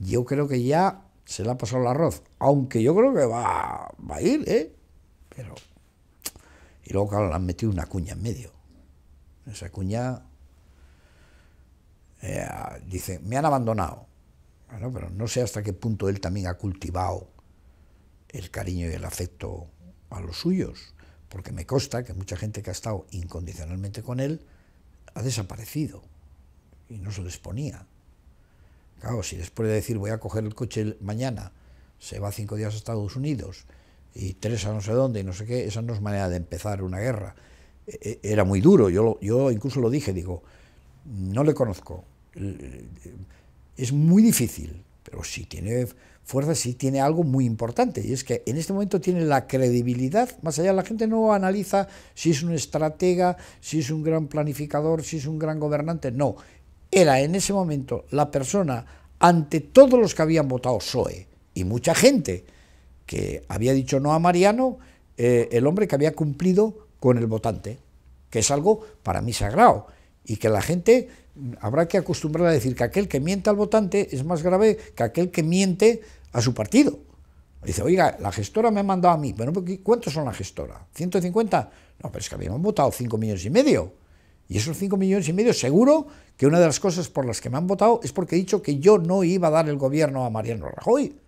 yo creo que ya se le ha pasado el arroz, aunque yo creo que va, va a ir, ¿eh? Pero... Y luego, claro, le han metido una cuña en medio. Esa cuña... Eh, dice, me han abandonado. Bueno, pero no sé hasta qué punto él también ha cultivado el cariño y el afecto a los suyos, porque me consta que mucha gente que ha estado incondicionalmente con él ha desaparecido y no se les ponía. Claro, si después de decir voy a coger el coche mañana, se va cinco días a Estados Unidos y tres a no sé dónde y no sé qué, esa no es manera de empezar una guerra. E-, e-, era muy duro, yo, yo incluso lo dije, digo, no le conozco, es muy difícil, pero si tiene fuerza, sí tiene algo muy importante, y es que en este momento tiene la credibilidad, más allá la gente no analiza si es un estratega, si es un gran planificador, si es un gran gobernante, no, era en ese momento la persona ante todos los que habían votado PSOE y mucha gente que había dicho no a Mariano, eh, el hombre que había cumplido con el votante, que es algo para mí sagrado y que la gente habrá que acostumbrar a decir que aquel que miente al votante es más grave que aquel que miente a su partido. Dice, oiga, la gestora me ha mandado a mí, pero pues, ¿cuántos son la gestora? ¿150? No, pero es que habíamos votado 5 millones y medio. Y esos 5 millones y medio, seguro que una de las cosas por las que me han votado es porque he dicho que yo no iba a dar el gobierno a Mariano Rajoy.